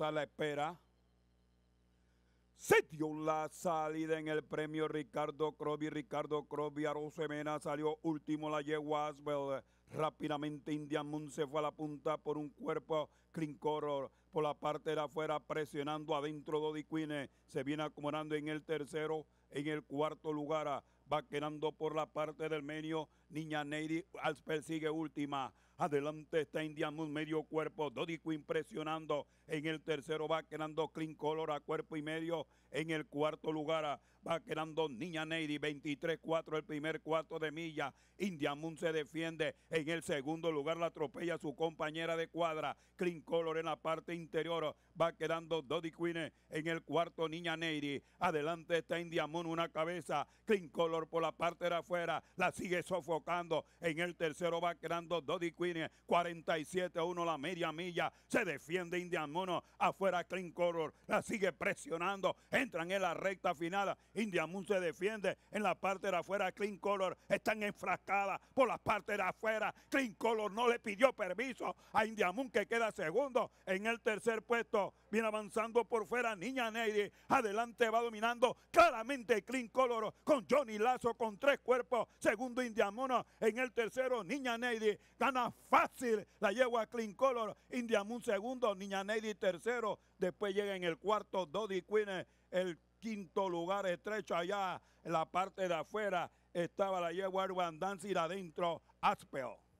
a la espera. Se dio la salida en el premio Ricardo Crosby. Ricardo Crosby, semena salió último la yegua Rápidamente Indian Moon se fue a la punta por un cuerpo Crincoro por la parte de afuera presionando adentro Dodi Quine Se viene acumulando en el tercero, en el cuarto lugar. Va quedando por la parte del medio. Niña Neidy, al sigue última. Adelante está Indian Moon, medio cuerpo. Dodico impresionando. En el tercero va quedando Clean Color a cuerpo y medio. En el cuarto lugar va quedando Niña Neidy, 23-4 el primer cuarto de milla. Indian Moon se defiende. En el segundo lugar la atropella su compañera de cuadra. Clean Color en la parte interior. Va quedando Dodi Queen. En el cuarto Niña Neidy, Adelante está Indian Moon, una cabeza. Clean Color por la parte de afuera, la sigue sofocando. En el tercero va quedando Doddy Queen, 47 a 1 la media milla. Se defiende Indian Mono, afuera Clean Color, la sigue presionando. Entran en la recta final, Indian Moon se defiende en la parte de afuera. Clean Color están enfrascadas por la parte de afuera. Clean Color no le pidió permiso a Indian Moon que queda segundo en el tercer puesto. Viene avanzando por fuera Niña Neidy. Adelante va dominando claramente Clean Color con Johnny Lazo con tres cuerpos. Segundo, Indiamuno. En el tercero, Niña Neidy. Gana fácil la yegua Clean Color. Indiamun segundo, Niña Neidy tercero. Después llega en el cuarto, Dodi Queen. El quinto lugar estrecho allá en la parte de afuera. Estaba la yegua Urban Dance y adentro, Aspeo.